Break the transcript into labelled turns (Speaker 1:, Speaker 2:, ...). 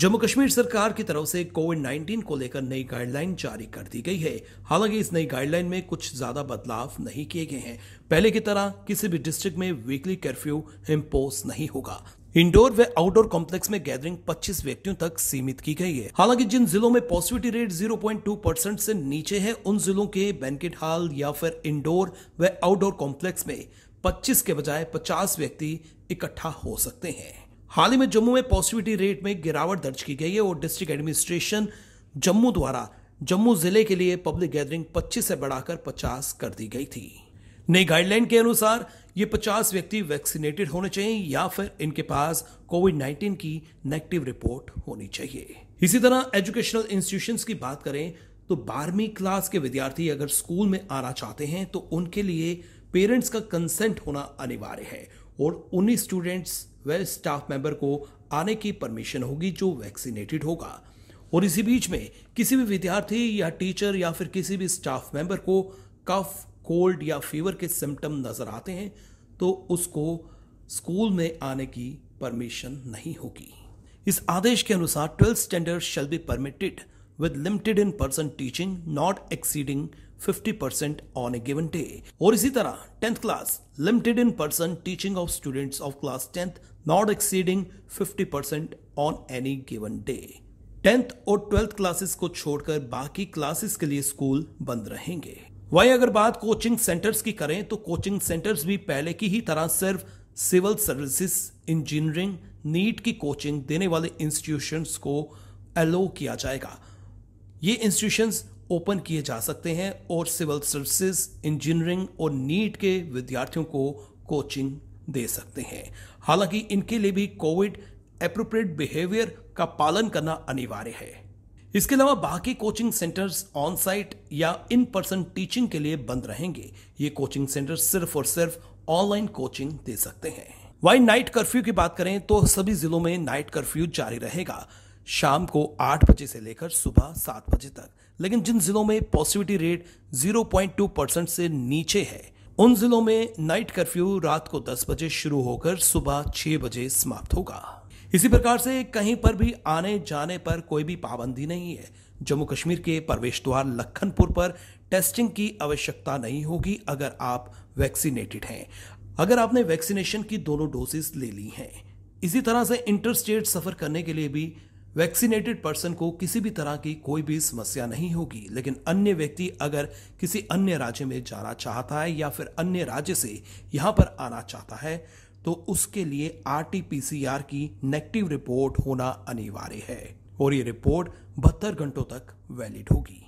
Speaker 1: जम्मू कश्मीर सरकार की तरफ से कोविड 19 को लेकर नई गाइडलाइन जारी कर दी गई है हालांकि इस नई गाइडलाइन में कुछ ज्यादा बदलाव नहीं किए गए हैं पहले की तरह किसी भी डिस्ट्रिक्ट में वीकली कर्फ्यू इम्पोज नहीं होगा इंडोर व आउटडोर कॉम्प्लेक्स में गैदरिंग 25 व्यक्तियों तक सीमित की गई है हालांकि जिन जिलों में पॉजिटिविटी रेट 0.2 परसेंट से नीचे है उन जिलों के बैंकेट हॉल या फिर इंडोर व आउटडोर कॉम्प्लेक्स में 25 के बजाय 50 व्यक्ति इकट्ठा हो सकते हैं हाल ही में जम्मू में पॉजिटिविटी रेट में गिरावट दर्ज की गई है और डिस्ट्रिक्ट एडमिनिस्ट्रेशन जम्मू द्वारा जम्मू जिले के लिए पब्लिक गैदरिंग 25 से बढ़ाकर 50 कर दी गई थी नई गाइडलाइन के अनुसार ये 50 व्यक्ति वैक्सीनेटेड होने चाहिए या फिर इनके पास कोविड 19 की नेगेटिव रिपोर्ट होनी चाहिए इसी तरह एजुकेशनल इंस्टीट्यूशंस की बात करें तो बारहवीं क्लास के विद्यार्थी अगर स्कूल में आना चाहते हैं तो उनके लिए पेरेंट्स का कंसेंट होना अनिवार्य है और उन्हीं स्टूडेंट्स वह स्टाफ मेंबर को आने की परमिशन होगी जो वैक्सीनेटेड होगा और इसी बीच में किसी भी विद्यार्थी या टीचर या फिर किसी भी स्टाफ मेंबर को कफ कोल्ड या फीवर के सिम्टम नज़र आते हैं तो उसको स्कूल में आने की परमिशन नहीं होगी इस आदेश के अनुसार twelfth standard shall be permitted with limited in person teaching not exceeding 50% on a given day. और इसी तरह 10th class limited in person teaching of students of class 10th not exceeding 50% on any given day. Tenth और twelfth classes को छोड़कर बाकी classes के लिए school बंद रहेंगे वहीं अगर बात कोचिंग सेंटर्स की करें तो कोचिंग सेंटर्स भी पहले की ही तरह सिर्फ सिविल सर्विसेज इंजीनियरिंग नीट की कोचिंग देने वाले इंस्टीट्यूशंस को अलो किया जाएगा ये इंस्टीट्यूशंस ओपन किए जा सकते हैं और सिविल सर्विसेज इंजीनियरिंग और नीट के विद्यार्थियों को कोचिंग दे सकते हैं हालांकि इनके लिए भी कोविड अप्रोप्रिएट बिहेवियर का पालन करना अनिवार्य है इसके अलावा बाकी कोचिंग सेंटर्स ऑन साइट या इन पर्सन टीचिंग के लिए बंद रहेंगे ये कोचिंग सेंटर सिर्फ और सिर्फ ऑनलाइन कोचिंग दे सकते हैं वाई नाइट कर्फ्यू की बात करें तो सभी जिलों में नाइट कर्फ्यू जारी रहेगा शाम को आठ बजे से लेकर सुबह सात बजे तक लेकिन जिन जिलों में पॉजिटिविटी रेट 0.2 परसेंट से नीचे है उन जिलों में नाइट कर्फ्यू रात को 10 बजे शुरू होकर सुबह 6 बजे समाप्त होगा इसी प्रकार से कहीं पर भी आने जाने पर कोई भी पाबंदी नहीं है जम्मू कश्मीर के प्रवेश द्वार लखनपुर पर टेस्टिंग की आवश्यकता नहीं होगी अगर आप वैक्सीनेटेड हैं अगर आपने वैक्सीनेशन की दोनों डोजेस ले ली हैं इसी तरह से इंटर स्टेट सफर करने के लिए भी वैक्सीनेटेड पर्सन को किसी भी तरह की कोई भी समस्या नहीं होगी लेकिन अन्य व्यक्ति अगर किसी अन्य राज्य में जाना चाहता है या फिर अन्य राज्य से यहाँ पर आना चाहता है तो उसके लिए आर की नेगेटिव रिपोर्ट होना अनिवार्य है और ये रिपोर्ट बहत्तर घंटों तक वैलिड होगी